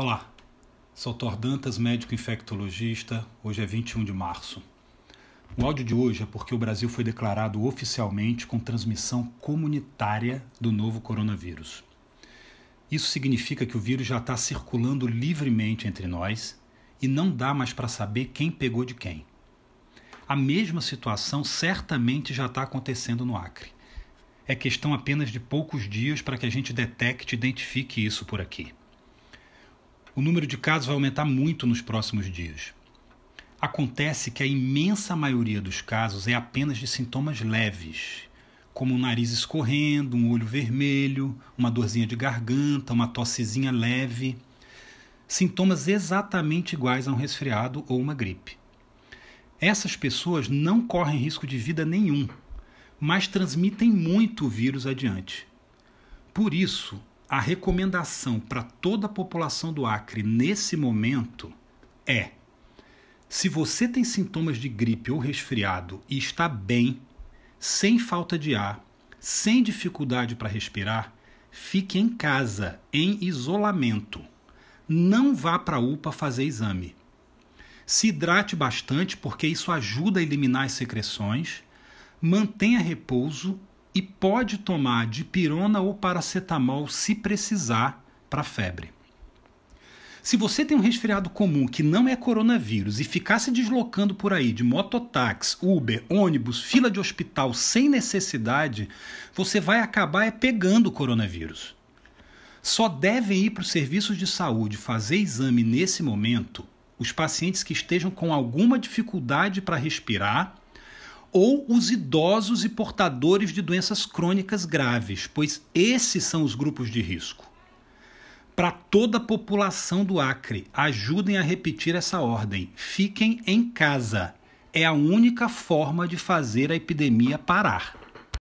Olá, sou Thor Dantas, médico infectologista. Hoje é 21 de março. O áudio de hoje é porque o Brasil foi declarado oficialmente com transmissão comunitária do novo coronavírus. Isso significa que o vírus já está circulando livremente entre nós e não dá mais para saber quem pegou de quem. A mesma situação certamente já está acontecendo no Acre. É questão apenas de poucos dias para que a gente detecte e identifique isso por aqui o número de casos vai aumentar muito nos próximos dias. Acontece que a imensa maioria dos casos é apenas de sintomas leves, como um nariz escorrendo, um olho vermelho, uma dorzinha de garganta, uma tossezinha leve. Sintomas exatamente iguais a um resfriado ou uma gripe. Essas pessoas não correm risco de vida nenhum, mas transmitem muito o vírus adiante. Por isso, a recomendação para toda a população do Acre nesse momento é: se você tem sintomas de gripe ou resfriado e está bem, sem falta de ar, sem dificuldade para respirar, fique em casa, em isolamento. Não vá para a UPA fazer exame. Se hidrate bastante, porque isso ajuda a eliminar as secreções. Mantenha repouso e pode tomar dipirona ou paracetamol se precisar para febre. Se você tem um resfriado comum que não é coronavírus e ficar se deslocando por aí de mototáxi, Uber, ônibus, fila de hospital sem necessidade, você vai acabar é pegando o coronavírus. Só devem ir para os serviços de saúde fazer exame nesse momento os pacientes que estejam com alguma dificuldade para respirar ou os idosos e portadores de doenças crônicas graves, pois esses são os grupos de risco. Para toda a população do Acre, ajudem a repetir essa ordem: fiquem em casa. É a única forma de fazer a epidemia parar.